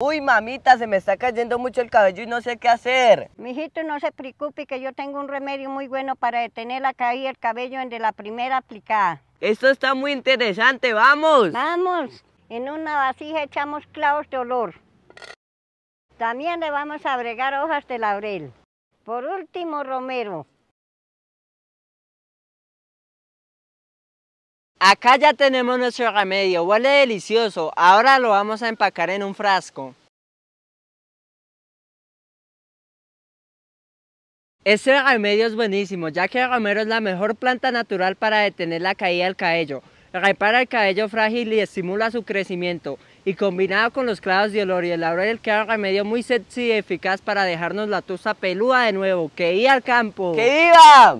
Uy, mamita, se me está cayendo mucho el cabello y no sé qué hacer. Mijito, no se preocupe que yo tengo un remedio muy bueno para detener la caída del cabello en de la primera aplicada. Esto está muy interesante, vamos. Vamos. En una vasija echamos clavos de olor. También le vamos a agregar hojas de laurel. Por último, romero. Acá ya tenemos nuestro remedio, huele delicioso, ahora lo vamos a empacar en un frasco. Este remedio es buenísimo, ya que el romero es la mejor planta natural para detener la caída del cabello. Repara el cabello frágil y estimula su crecimiento. Y combinado con los clavos de olor y el laurel queda un remedio muy sexy y eficaz para dejarnos la tusa peluda de nuevo. ¡Que iba al campo! ¡Que iba!